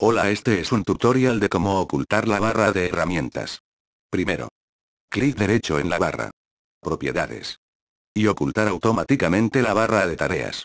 Hola este es un tutorial de cómo ocultar la barra de herramientas. Primero. Clic derecho en la barra. Propiedades. Y ocultar automáticamente la barra de tareas.